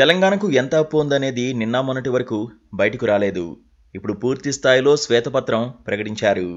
తెలంగాణకు ఎంత అప్పు ఉందనేది నిన్న మొన్నటి వరకు బయటకు రాలేదు ఇప్పుడు పూర్తి స్థాయిలో శ్వేతపత్రం ప్రకటించారు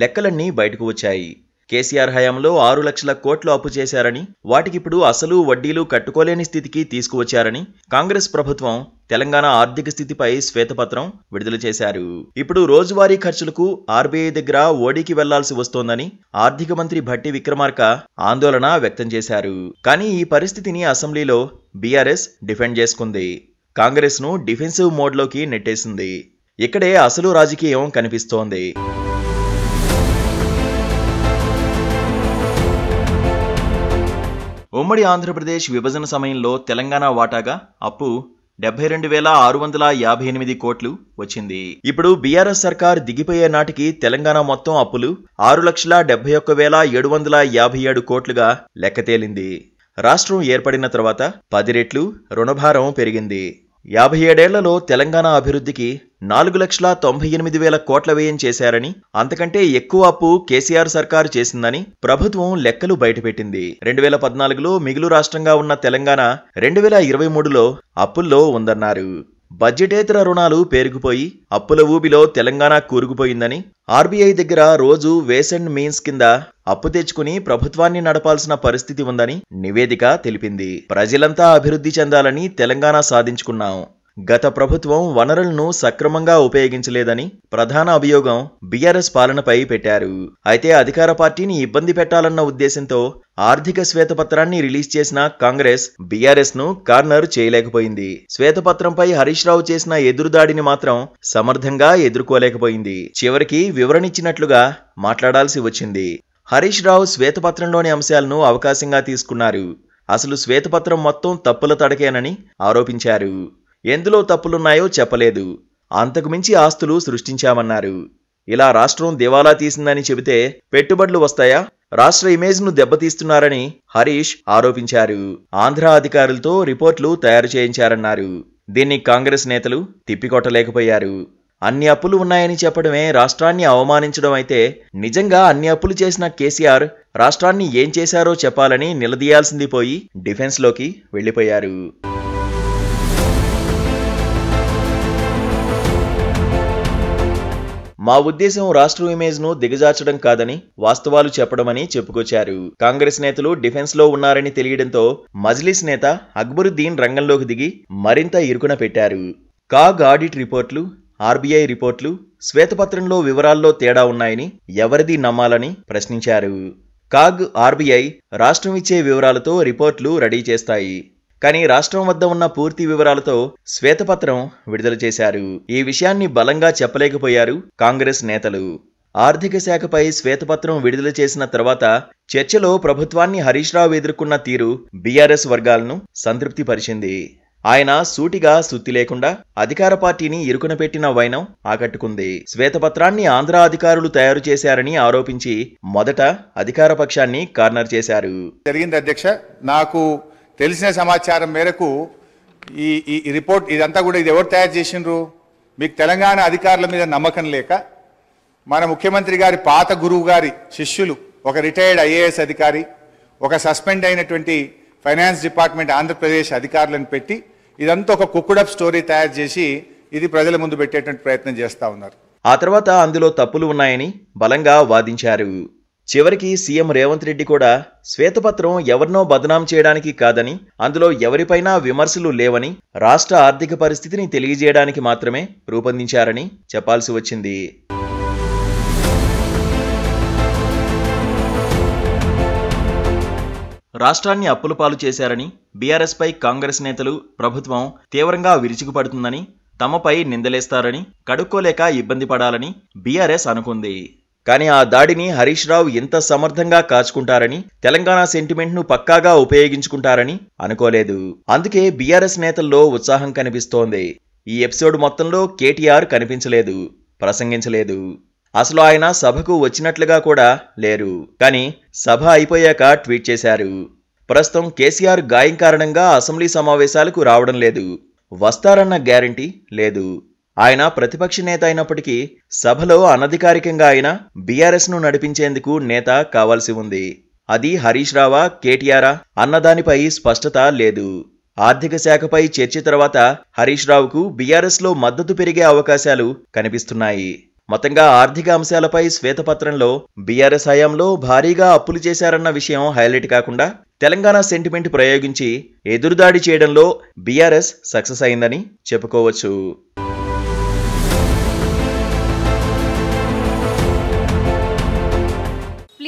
లెక్కలన్నీ బయటకు వచ్చాయి కేసీఆర్ హయాంలో ఆరు లక్షల కోట్లు అప్పు చేశారని వాటికిప్పుడు అసలు వడ్డీలు కట్టుకోలేని స్థితికి తీసుకువచ్చారని కాంగ్రెస్ ప్రభుత్వం తెలంగాణ ఆర్థిక స్థితిపై శ్వేతపత్రం విడుదల చేశారు ఇప్పుడు రోజువారీ ఖర్చులకు ఆర్బీఐ దగ్గర ఓడీకి వెళ్లాల్సి వస్తోందని ఆర్థిక మంత్రి భట్టి విక్రమార్క ఆందోళన వ్యక్తం చేశారు కానీ ఈ పరిస్థితిని అసెంబ్లీలో బీఆర్ఎస్ డిఫెండ్ చేసుకుంది కాంగ్రెస్ను డిఫెన్సివ్ మోడ్లోకి నెట్టేసింది ఇక్కడే అసలు రాజకీయం కనిపిస్తోంది ఉమ్మడి ఆంధ్రప్రదేశ్ విభజన సమయంలో తెలంగాణ వాటాగా అప్పు డెబ్బై రెండు వేల ఆరు వందల యాభై ఎనిమిది కోట్లు వచ్చింది ఇప్పుడు బీఆర్ఎస్ సర్కార్ దిగిపోయే నాటికి తెలంగాణ మొత్తం అప్పులు ఆరు లక్షల డెబ్బై ఒక్క వేల ఏడు వందల యాభై ఏడు కోట్లుగా లెక్కతేలింది రాష్ట్రం ఏర్పడిన తర్వాత పది రెట్లు రుణభారం పెరిగింది యాభై ఏడేళ్లలో తెలంగాణ అభివృద్ధికి నాలుగు లక్షల తొంభై ఎనిమిది వేల కోట్ల వ్యయం చేశారని అంతకంటే ఎక్కువ అప్పు కేసీఆర్ సర్కారు చేసిందని ప్రభుత్వం లెక్కలు బయటపెట్టింది రెండు వేల పద్నాలుగులో మిగులు రాష్ట్రంగా ఉన్న తెలంగాణ రెండు వేల ఇరవై మూడులో అప్పుల్లో ఉందన్నారు బడ్జెటేతర రుణాలు పేరుకుపోయి అప్పుల ఊబిలో తెలంగాణ కూరుకుపోయిందని ఆర్బీఐ దగ్గర రోజు వేస్ అండ్ మీన్స్ కింద అప్పు తెచ్చుకుని ప్రభుత్వాన్ని నడపాల్సిన పరిస్థితి ఉందని నివేదిక తెలిపింది ప్రజలంతా అభివృద్ధి చెందాలని తెలంగాణ సాధించుకున్నాం గత ప్రభుత్వం వనరులను సక్రమంగా ఉపయోగించలేదని ప్రధాన అభియోగం బీఆర్ఎస్ పాలనపై పెట్టారు అయితే అధికార పార్టీని ఇబ్బంది పెట్టాలన్న ఉద్దేశంతో ఆర్థిక శ్వేతపత్రాన్ని రిలీజ్ చేసిన కాంగ్రెస్ బీఆర్ఎస్ ను కార్నర్ చేయలేకపోయింది శ్వేతపత్రంపై హరీష్ రావు చేసిన ఎదురుదాడిని మాత్రం సమర్థంగా ఎదుర్కోలేకపోయింది చివరికి వివరణిచ్చినట్లుగా మాట్లాడాల్సి వచ్చింది హరీష్ రావు శ్వేతపత్రంలోని అంశాలను అవకాశంగా తీసుకున్నారు అసలు శ్వేతపత్రం మొత్తం తప్పుల తడకేనని ఆరోపించారు ఎందులో తప్పులున్నాయో చెప్పలేదు అంతకుమించి ఆస్తులు సృష్టించామన్నారు ఇలా రాష్ట్రం దివాలా తీసిందని చెబితే పెట్టుబడులు వస్తాయా రాష్ట్ర ఇమేజ్ను దెబ్బతీస్తున్నారని హరీష్ ఆరోపించారు ఆంధ్ర అధికారులతో రిపోర్ట్లు తయారు చేయించారన్నారు దీన్ని కాంగ్రెస్ నేతలు తిప్పికొట్టలేకపోయారు అన్ని అప్పులు ఉన్నాయని చెప్పడమే రాష్ట్రాన్ని అవమానించడం అయితే నిజంగా అన్ని అప్పులు చేసిన కేసీఆర్ రాష్ట్రాన్ని ఏం చేశారో చెప్పాలని నిలదీయాల్సింది పోయి డిఫెన్స్లోకి వెళ్ళిపోయారు మా ఉద్దేశం రాష్ట్ర ఇమేజ్ను దిగజార్చడం కాదని వాస్తవాలు చెప్పడమని చెప్పుకొచ్చారు కాంగ్రెస్ నేతలు డిఫెన్స్లో ఉన్నారని తెలియడంతో మజ్లిస్ నేత అక్బరుద్దీన్ రంగంలోకి దిగి మరింత ఇరుకున పెట్టారు కాగ్ ఆడిట్ రిపోర్ట్లు ఆర్బీఐ రిపోర్ట్లు శ్వేతపత్రంలో వివరాల్లో తేడా ఉన్నాయని ఎవరిది నమ్మాలని ప్రశ్నించారు కాగ్ ఆర్బీఐ రాష్ట్రం ఇచ్చే వివరాలతో రిపోర్ట్లు రెడీ చేస్తాయి కానీ రాష్ట్రం వద్ద ఉన్న పూర్తి వివరాలతో శ్వేతపత్రం విడుదల చేశారు ఈ విషయాన్ని బలంగా చెప్పలేకపోయారు కాంగ్రెస్ నేతలు ఆర్థిక శాఖపై శ్వేతపత్రం విడుదల చేసిన తర్వాత చర్చలో ప్రభుత్వాన్ని హరీష్ రావు ఎదుర్కొన్న తీరు బీఆర్ఎస్ వర్గాలను సంతృప్తిపరిచింది ఆయన సూటిగా సుత్తి లేకుండా అధికార పార్టీని ఇరుకున పెట్టిన వైనం ఆకట్టుకుంది శ్వేతపత్రాన్ని ఆంధ్ర అధికారులు తయారు చేశారని ఆరోపించి మొదట అధికార పక్షాన్ని కార్నర్ చేశారు జరిగింది అధ్యక్ష నాకు తెలిసిన సమాచారం మేరకు ఈ ఈ రిపోర్ట్ ఇదంతా కూడా ఇది ఎవరు తయారు చేసినారు మీకు తెలంగాణ అధికారుల మీద నమ్మకం లేక మన ముఖ్యమంత్రి గారి పాత గురువు గారి శిష్యులు ఒక రిటైర్డ్ ఐఏఎస్ అధికారి ఒక సస్పెండ్ అయినటువంటి ఫైనాన్స్ డిపార్ట్మెంట్ ఆంధ్రప్రదేశ్ అధికారులను పెట్టి ఇదంతా ఒక కుక్కుడప్ స్టోరీ తయారు చేసి ఇది ప్రజల ముందు పెట్టేటువంటి ప్రయత్నం చేస్తూ ఉన్నారు ఆ తర్వాత అందులో తప్పులు ఉన్నాయని బలంగా వాదించారు చివరికి సీఎం రేవంత్ రెడ్డి కూడా శ్వేతపత్రం ఎవరినో బదనాం చేయడానికి కాదని అందులో ఎవరిపైనా విమర్శలు లేవని రాష్ట్ర ఆర్థిక పరిస్థితిని తెలియజేయడానికి మాత్రమే రూపొందించారని చెప్పాల్సి వచ్చింది రాష్ట్రాన్ని అప్పులు పాలు చేశారని బీఆర్ఎస్పై కాంగ్రెస్ నేతలు ప్రభుత్వం తీవ్రంగా విరుచుకుపడుతుందని తమపై నిందలేస్తారని కడుక్కోలేక ఇబ్బంది పడాలని బీఆర్ఎస్ అనుకుంది కానీ ఆ దాడిని హరీష్ రావు ఎంత సమర్థంగా కాచుకుంటారని తెలంగాణ సెంటిమెంట్ను పక్కాగా ఉపయోగించుకుంటారని అనుకోలేదు అందుకే బీఆర్ఎస్ నేతల్లో ఉత్సాహం కనిపిస్తోంది ఈ ఎపిసోడ్ మొత్తంలో కేటీఆర్ కనిపించలేదు ప్రసంగించలేదు అసలు ఆయన సభకు వచ్చినట్లుగా కూడా లేరు కానీ సభ అయిపోయాక ట్వీట్ చేశారు ప్రస్తుతం కేసీఆర్ గాయం కారణంగా అసెంబ్లీ సమావేశాలకు రావడం లేదు వస్తారన్న గ్యారంటీ లేదు ఆయన ప్రతిపక్ష నేత అయినప్పటికీ సభలో అనధికారికంగా ఆయన బీఆర్ఎస్ను నడిపించేందుకు నేత కావాల్సి ఉంది అది హరీష్ రావా కేటీఆరా అన్నదానిపై స్పష్టత లేదు ఆర్థిక శాఖపై చర్చ తర్వాత హరీష్ రావుకు బీఆర్ఎస్లో మద్దతు పెరిగే అవకాశాలు కనిపిస్తున్నాయి మొత్తంగా ఆర్థిక అంశాలపై శ్వేతపత్రంలో బీఆర్ఎస్ హయాంలో భారీగా అప్పులు చేశారన్న విషయం హైలైట్ కాకుండా తెలంగాణ సెంటిమెంట్ ప్రయోగించి ఎదురుదాడి చేయడంలో బీఆర్ఎస్ సక్సెస్ అయిందని చెప్పుకోవచ్చు